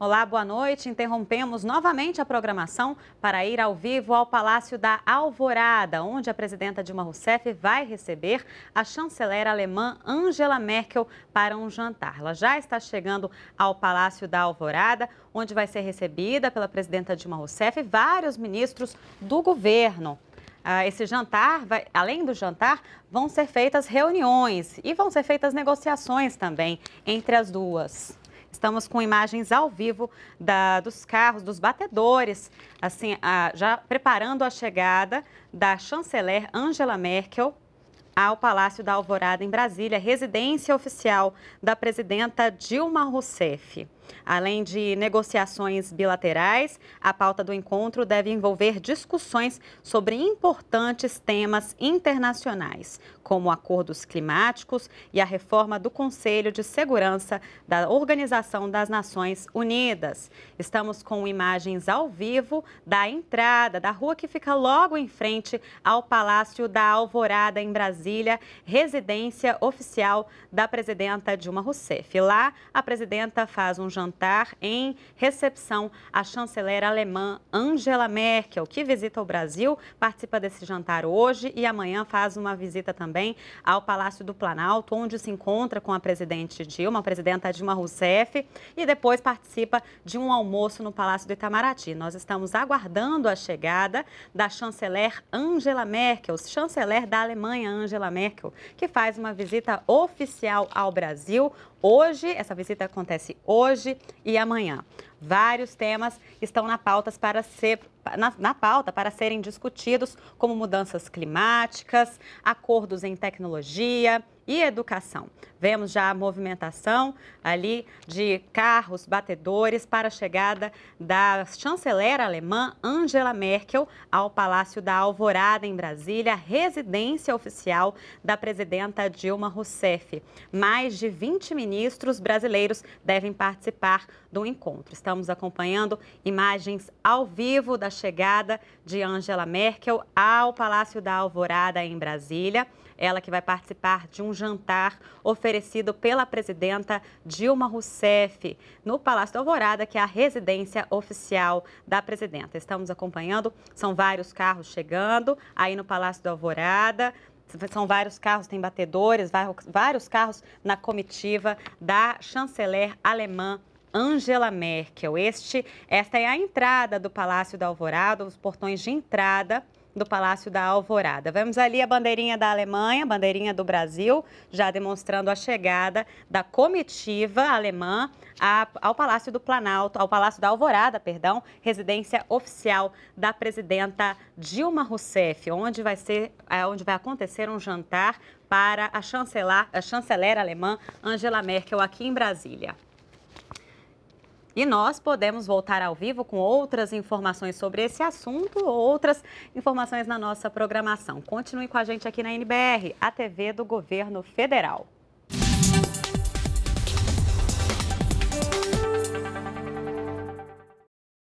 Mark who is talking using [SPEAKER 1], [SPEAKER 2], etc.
[SPEAKER 1] Olá, boa noite. Interrompemos novamente a programação para ir ao vivo ao Palácio da Alvorada, onde a presidenta Dilma Rousseff vai receber a chanceler alemã Angela Merkel para um jantar. Ela já está chegando ao Palácio da Alvorada, onde vai ser recebida pela presidenta Dilma Rousseff e vários ministros do governo ah, esse jantar, vai, além do jantar, vão ser feitas reuniões e vão ser feitas negociações também entre as duas. Estamos com imagens ao vivo da, dos carros, dos batedores, assim, a, já preparando a chegada da chanceler Angela Merkel ao Palácio da Alvorada, em Brasília, residência oficial da presidenta Dilma Rousseff. Além de negociações bilaterais, a pauta do encontro deve envolver discussões sobre importantes temas internacionais, como acordos climáticos e a reforma do Conselho de Segurança da Organização das Nações Unidas. Estamos com imagens ao vivo da entrada da rua que fica logo em frente ao Palácio da Alvorada, em Brasília, residência oficial da presidenta Dilma Rousseff. Lá, a presidenta faz um jantar em recepção à chanceler alemã Angela Merkel, que visita o Brasil, participa desse jantar hoje e amanhã faz uma visita também ao Palácio do Planalto, onde se encontra com a presidente Dilma, a presidenta Dilma Rousseff, e depois participa de um almoço no Palácio do Itamaraty. Nós estamos aguardando a chegada da chanceler Angela Merkel, chanceler da Alemanha Angela Merkel, que faz uma visita oficial ao Brasil. Hoje, essa visita acontece hoje hoje e amanhã. Vários temas estão na pauta para ser na, na, pauta para serem discutidos, como mudanças climáticas, acordos em tecnologia, e educação. Vemos já a movimentação ali de carros batedores para a chegada da chanceler alemã Angela Merkel ao Palácio da Alvorada, em Brasília, residência oficial da presidenta Dilma Rousseff. Mais de 20 ministros brasileiros devem participar do encontro. Estamos acompanhando imagens ao vivo da chegada de Angela Merkel ao Palácio da Alvorada, em Brasília ela que vai participar de um jantar oferecido pela presidenta Dilma Rousseff no Palácio do Alvorada, que é a residência oficial da presidenta. Estamos acompanhando, são vários carros chegando aí no Palácio do Alvorada são vários carros, tem batedores, vários carros na comitiva da chanceler alemã Angela Merkel. Este, esta é a entrada do Palácio da Alvorada, os portões de entrada do Palácio da Alvorada. Vemos ali a bandeirinha da Alemanha, a bandeirinha do Brasil, já demonstrando a chegada da comitiva alemã ao Palácio do Planalto, ao Palácio da Alvorada, perdão, residência oficial da presidenta Dilma Rousseff, onde vai ser, é, onde vai acontecer um jantar para a chanceler, a chanceler alemã Angela Merkel aqui em Brasília. E nós podemos voltar ao vivo com outras informações sobre esse assunto ou outras informações na nossa programação. Continue com a gente aqui na NBR, a TV do Governo Federal.